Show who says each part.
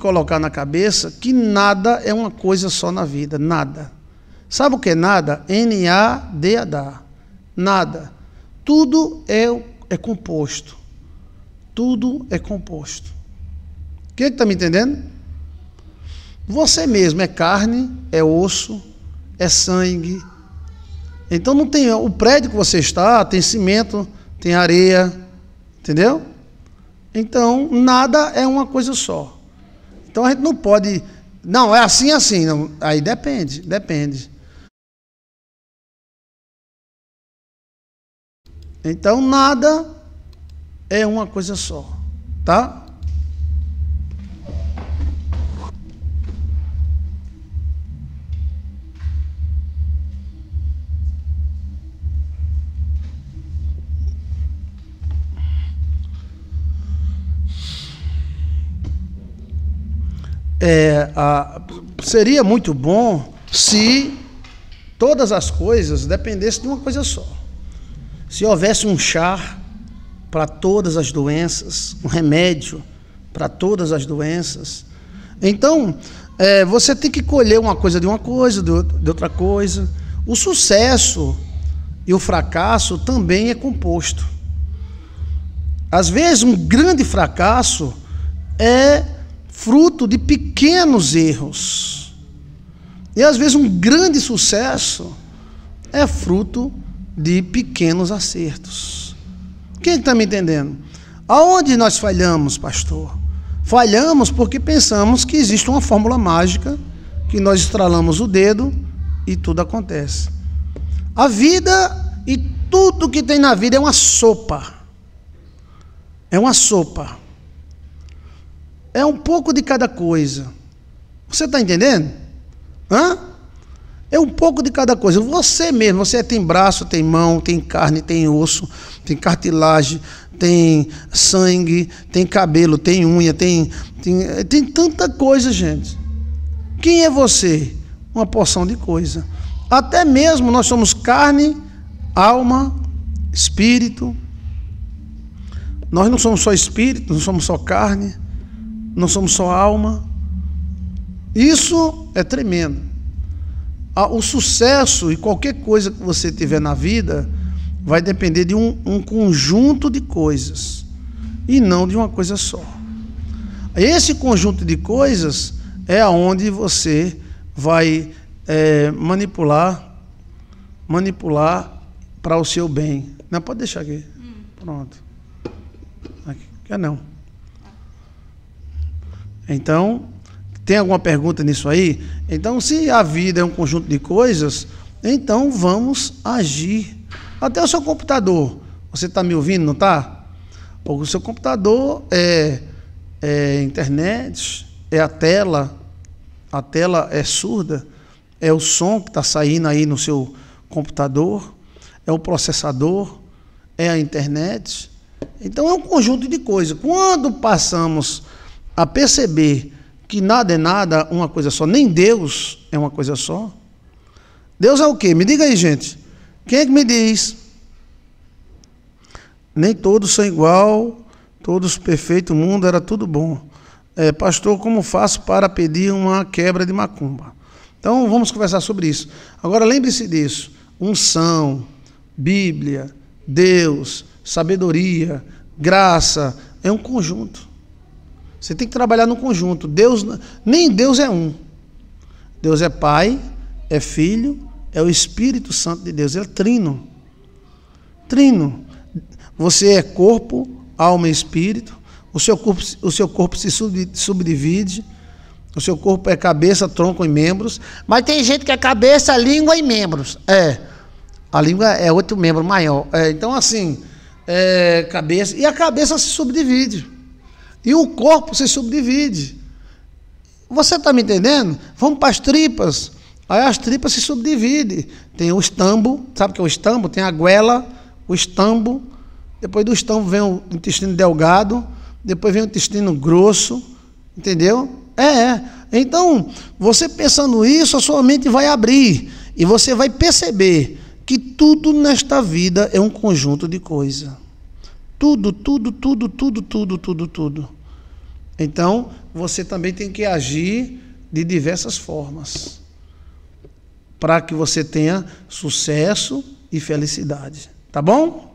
Speaker 1: colocar na cabeça que nada é uma coisa só na vida, nada. Sabe o que é nada? n a d a d Nada. Tudo é, é composto. Tudo é composto. Quem é que está me entendendo? Você mesmo é carne, é osso, é sangue. Então não tem. O prédio que você está tem cimento, tem areia. Entendeu? Então, nada é uma coisa só. Então a gente não pode. Não, é assim, assim. Não. Aí depende, depende. Então nada é uma coisa só, tá? é, a, seria muito bom se todas as coisas dependessem de uma coisa só. Se houvesse um chá para todas as doenças, um remédio para todas as doenças. Então, é, você tem que colher uma coisa de uma coisa, de outra coisa. O sucesso e o fracasso também é composto. Às vezes, um grande fracasso é fruto de pequenos erros. E às vezes um grande sucesso é fruto de pequenos acertos. Quem está me entendendo? Aonde nós falhamos, pastor? Falhamos porque pensamos que existe uma fórmula mágica, que nós estralamos o dedo e tudo acontece. A vida e tudo que tem na vida é uma sopa. É uma sopa. É um pouco de cada coisa. Você está entendendo? Hã? É um pouco de cada coisa. Você mesmo, você é, tem braço, tem mão, tem carne, tem osso, tem cartilagem, tem sangue, tem cabelo, tem unha, tem, tem, tem tanta coisa, gente. Quem é você? Uma porção de coisa. Até mesmo nós somos carne, alma, espírito. Nós não somos só espírito, não somos só carne não somos só alma. Isso é tremendo. Ah, o sucesso e qualquer coisa que você tiver na vida vai depender de um, um conjunto de coisas e não de uma coisa só. Esse conjunto de coisas é aonde você vai é, manipular, manipular para o seu bem. Não pode deixar aqui. Hum. Pronto. Aqui. Quer não? Então, tem alguma pergunta nisso aí? Então, se a vida é um conjunto de coisas, então vamos agir. Até o seu computador. Você está me ouvindo, não está? O seu computador é, é internet, é a tela, a tela é surda, é o som que está saindo aí no seu computador, é o processador, é a internet. Então é um conjunto de coisas. Quando passamos a perceber que nada é nada, uma coisa só, nem Deus é uma coisa só. Deus é o quê? Me diga aí, gente. Quem é que me diz? Nem todos são igual, todos perfeitos, o mundo era tudo bom. É, pastor, como faço para pedir uma quebra de macumba? Então vamos conversar sobre isso. Agora lembre-se disso: unção, Bíblia, Deus, sabedoria, graça, é um conjunto. Você tem que trabalhar no conjunto. Deus nem Deus é um. Deus é Pai, é Filho, é o Espírito Santo de Deus. Ele é trino. Trino. Você é corpo, alma e espírito. O seu corpo, o seu corpo se subdivide. O seu corpo é cabeça, tronco e membros. Mas tem gente que é cabeça, língua e membros. É. A língua é outro membro maior. É, então, assim, é, cabeça. E a cabeça se subdivide. E o corpo se subdivide. Você está me entendendo? Vamos para as tripas. Aí as tripas se subdividem. Tem o estambo, sabe o que é o estambo? Tem a guela, o estambo. Depois do estambo vem o intestino delgado. Depois vem o intestino grosso. Entendeu? É, é. Então, você pensando isso, a sua mente vai abrir. E você vai perceber que tudo nesta vida é um conjunto de coisa. Tudo, tudo, tudo, tudo, tudo, tudo, tudo. Então, você também tem que agir de diversas formas para que você tenha sucesso e felicidade. Tá bom?